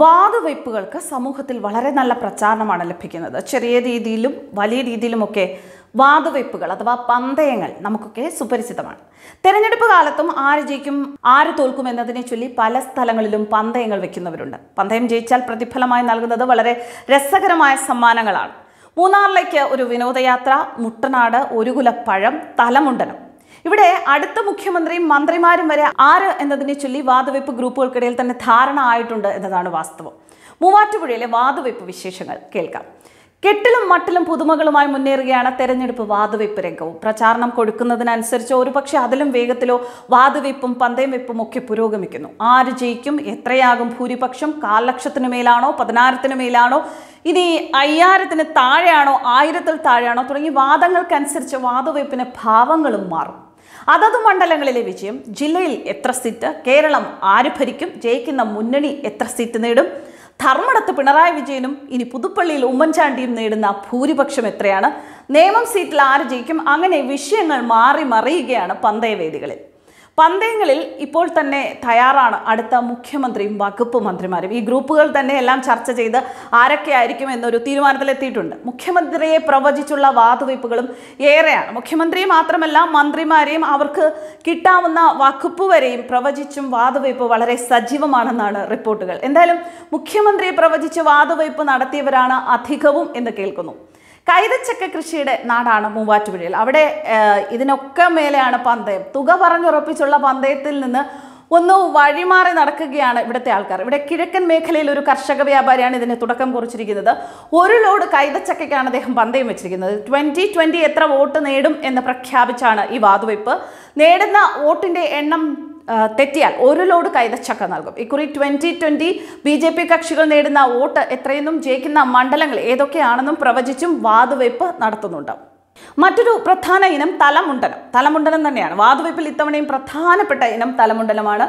വാതുവയ്പ്പുകൾക്ക് സമൂഹത്തിൽ വളരെ നല്ല പ്രചാരണമാണ് ലഭിക്കുന്നത് ചെറിയ രീതിയിലും വലിയ രീതിയിലുമൊക്കെ വാതുവയ്പ്പുകൾ അഥവാ പന്തയങ്ങൾ നമുക്കൊക്കെ സുപരിചിതമാണ് തെരഞ്ഞെടുപ്പ് കാലത്തും ആര് ജയിക്കും ആര് തോൽക്കും എന്നതിനെ ചൊല്ലി പല സ്ഥലങ്ങളിലും പന്തയങ്ങൾ വെക്കുന്നവരുണ്ട് പന്തയം ജയിച്ചാൽ പ്രതിഫലമായി നൽകുന്നത് വളരെ രസകരമായ സമ്മാനങ്ങളാണ് മൂന്നാറിലേക്ക് ഒരു വിനോദയാത്ര മുട്ടനാട് ഒരു പഴം തലമുണ്ടനം ഇവിടെ അടുത്ത മുഖ്യമന്ത്രിയും മന്ത്രിമാരും വരെ ആര് എന്നതിനെ ചൊല്ലി വാതുവയ്പ് ഗ്രൂപ്പുകൾക്കിടയിൽ തന്നെ ധാരണ ആയിട്ടുണ്ട് എന്നതാണ് വാസ്തവം മൂവാറ്റുപുഴയിലെ വാതുവയ്പ് വിശേഷങ്ങൾ കേൾക്കാം കെട്ടിലും മട്ടിലും പുതുമകളുമായി മുന്നേറുകയാണ് തെരഞ്ഞെടുപ്പ് വാതുവയ്പ് രംഗവും പ്രചാരണം കൊടുക്കുന്നതിനനുസരിച്ച് ഒരുപക്ഷെ അതിലും വേഗത്തിലോ വാതുവെപ്പും പന്തയം വെപ്പും ഒക്കെ പുരോഗമിക്കുന്നു ആര് ജയിക്കും എത്രയാകും ഭൂരിപക്ഷം കാലക്ഷത്തിനു മേലാണോ പതിനായിരത്തിനു മേലാണോ ഇനി അയ്യായിരത്തിന് താഴെയാണോ ആയിരത്തിൽ താഴെയാണോ തുടങ്ങി വാദങ്ങൾക്കനുസരിച്ച് വാതുവെപ്പിന് ഭാവങ്ങളും മാറും അതത് മണ്ഡലങ്ങളിലെ വിജയം ജില്ലയിൽ എത്ര സീറ്റ് കേരളം ആര് ഭരിക്കും ജയിക്കുന്ന മുന്നണി എത്ര സീറ്റ് നേടും ധർമ്മടത്ത് പിണറായി വിജയനും ഇനി പുതുപ്പള്ളിയിൽ ഉമ്മൻചാണ്ടിയും നേടുന്ന ഭൂരിപക്ഷം എത്രയാണ് നിയമം സീറ്റിൽ ആര് ജയിക്കും അങ്ങനെ വിഷയങ്ങൾ മാറി മറിയുകയാണ് പന്തയവേദികളിൽ പന്തയങ്ങളിൽ ഇപ്പോൾ തന്നെ തയ്യാറാണ് അടുത്ത മുഖ്യമന്ത്രിയും വകുപ്പ് മന്ത്രിമാരും ഈ ഗ്രൂപ്പുകൾ തന്നെ എല്ലാം ചർച്ച ചെയ്ത് ആരൊക്കെയായിരിക്കും എന്നൊരു തീരുമാനത്തിലെത്തിയിട്ടുണ്ട് മുഖ്യമന്ത്രിയെ പ്രവചിച്ചുള്ള വാതുവയ്പ്പുകളും ഏറെയാണ് മുഖ്യമന്ത്രിയെ മാത്രമല്ല മന്ത്രിമാരെയും അവർക്ക് കിട്ടാവുന്ന വകുപ്പ് വരെയും പ്രവചിച്ചും വാതുവയ്പ്പ് വളരെ സജീവമാണെന്നാണ് റിപ്പോർട്ടുകൾ എന്തായാലും മുഖ്യമന്ത്രിയെ പ്രവചിച്ച് വാതുവയ്പ്പ് നടത്തിയവരാണ് അധികവും എന്ന് കേൾക്കുന്നു കൈതച്ചക്ക കൃഷിയുടെ നാടാണ് മൂവാറ്റുപുഴയിൽ അവിടെ ഇതിനൊക്കെ മേലെയാണ് പന്തയം തുക പറഞ്ഞുറപ്പിച്ചുള്ള പന്തയത്തിൽ നിന്ന് ഒന്ന് വഴിമാറി നടക്കുകയാണ് ഇവിടുത്തെ ആൾക്കാർ ഇവിടെ കിഴക്കൻ മേഖലയിൽ ഒരു കർഷക വ്യാപാരിയാണ് ഇതിന് തുടക്കം കുറിച്ചിരിക്കുന്നത് ഒരു ലോഡ് കൈതച്ചക്കാണ് അദ്ദേഹം പന്തയം വെച്ചിരിക്കുന്നത് ട്വൻറ്റി ട്വൻറ്റി എത്ര വോട്ട് നേടും എന്ന് പ്രഖ്യാപിച്ചാണ് ഈ വാതുവയ്പ് നേടുന്ന വോട്ടിൻ്റെ എണ്ണം തെറ്റിയാൽ ഒരു ലോഡ് കൈതച്ചക്ക നൽകും ഇക്കുറി twenty twenty B J P കക്ഷികൾ നേടുന്ന വോട്ട് എത്രയെന്നും ജയിക്കുന്ന മണ്ഡലങ്ങൾ ഏതൊക്കെയാണെന്നും പ്രവചിച്ചും വാതുവയ്പ് നടത്തുന്നുണ്ട് മറ്റൊരു പ്രധാന ഇനം തലമുണ്ടനം തലമുണ്ടനം തന്നെയാണ് വാതുവയ്പിൽ ഇത്തവണയും പ്രധാനപ്പെട്ട ഇനം തലമുണ്ടനമാണ്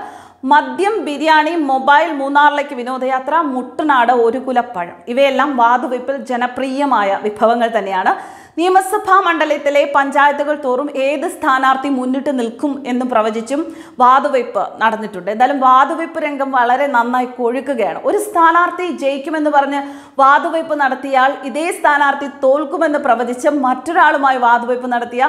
മദ്യം ബിരിയാണി മൊബൈൽ മൂന്നാറിലേക്ക് വിനോദയാത്ര മുട്ടനാട് ഒരു കുലപ്പഴം ഇവയെല്ലാം വാതുവയ്പ്പിൽ ജനപ്രിയമായ വിഭവങ്ങൾ തന്നെയാണ് നിയമസഭാ മണ്ഡലത്തിലെ പഞ്ചായത്തുകൾ തോറും ഏത് സ്ഥാനാർത്ഥി മുന്നിട്ട് നിൽക്കും എന്ന് പ്രവചിച്ചും വാതുവയ്പ് നടന്നിട്ടുണ്ട് എന്തായാലും വാതുവയ്പ് രംഗം വളരെ നന്നായി കൊഴുക്കുകയാണ് ഒരു സ്ഥാനാർത്ഥി ജയിക്കുമെന്ന് പറഞ്ഞ് വാതുവയ്പ് നടത്തിയാൽ ഇതേ സ്ഥാനാർത്ഥി തോൽക്കുമെന്ന് പ്രവചിച്ച് മറ്റൊരാളുമായി വാതുവയ്പ് നടത്തിയ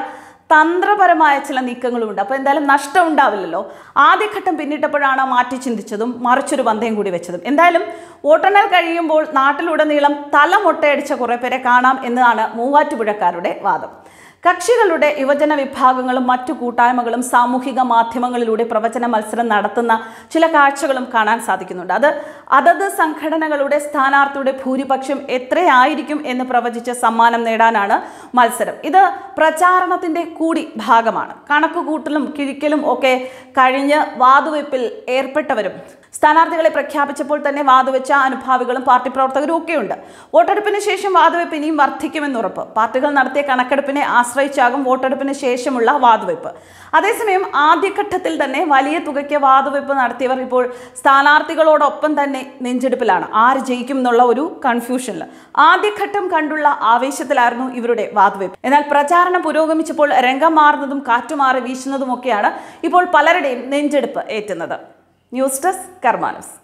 തന്ത്രപരമായ ചില നീക്കങ്ങളുമുണ്ട് അപ്പോൾ എന്തായാലും നഷ്ടം ഉണ്ടാവില്ലല്ലോ ആദ്യഘട്ടം പിന്നിട്ടപ്പോഴാണ് മാറ്റി ചിന്തിച്ചതും മറിച്ചൊരു പന്തയം കൂടി വെച്ചതും എന്തായാലും വോട്ടെണ്ണൽ കഴിയുമ്പോൾ നാട്ടിലുടനീളം തല മുട്ടയടിച്ച കുറേ പേരെ കാണാം എന്നതാണ് മൂവാറ്റുപുഴക്കാരുടെ വാദം കക്ഷികളുടെ യുവജന വിഭാഗങ്ങളും മറ്റു കൂട്ടായ്മകളും സാമൂഹിക മാധ്യമങ്ങളിലൂടെ പ്രവചന മത്സരം നടത്തുന്ന ചില കാഴ്ചകളും കാണാൻ സാധിക്കുന്നുണ്ട് അത് അതത് സംഘടനകളുടെ സ്ഥാനാർത്ഥിയുടെ ഭൂരിപക്ഷം എത്രയായിരിക്കും എന്ന് പ്രവചിച്ച് സമ്മാനം നേടാനാണ് മത്സരം ഇത് പ്രചാരണത്തിൻ്റെ കൂടി ഭാഗമാണ് കണക്കുകൂട്ടലും കിഴിക്കലും ഒക്കെ കഴിഞ്ഞ് വാതുവയ്പിൽ ഏർപ്പെട്ടവരും സ്ഥാനാർത്ഥികളെ പ്രഖ്യാപിച്ചപ്പോൾ തന്നെ വാതുവെച്ച അനുഭാവികളും പാർട്ടി പ്രവർത്തകരും ഒക്കെയുണ്ട് വോട്ടെടുപ്പിന് ശേഷം വാതുവെപ്പ് ഇനിയും വർദ്ധിക്കുമെന്നുറപ്പ് പാർട്ടികൾ നടത്തിയ കണക്കെടുപ്പിനെ ആശ്രയിച്ച് ആശ്രയിച്ചാകും വോട്ടെടുപ്പിന് ശേഷമുള്ള വാതുവയ്പ് അതേസമയം ആദ്യഘട്ടത്തിൽ തന്നെ വലിയ തുകയ്ക്ക് വാതുവയ്പ് നടത്തിയവർ ഇപ്പോൾ സ്ഥാനാർത്ഥികളോടൊപ്പം തന്നെ നെഞ്ചെടുപ്പിലാണ് ആര് ജയിക്കും എന്നുള്ള ഒരു കൺഫ്യൂഷനിൽ ആദ്യഘട്ടം കണ്ടുള്ള ആവേശത്തിലായിരുന്നു ഇവരുടെ വാതുവയ്പ് എന്നാൽ പ്രചാരണം പുരോഗമിച്ചപ്പോൾ രംഗം മാറുന്നതും കാറ്റുമാറി വീശുന്നതുമൊക്കെയാണ് ഇപ്പോൾ പലരുടെയും നെഞ്ചെടുപ്പ് ഏറ്റുന്നത് ന്യൂസ് ഡെസ്ക് കർമാനസ്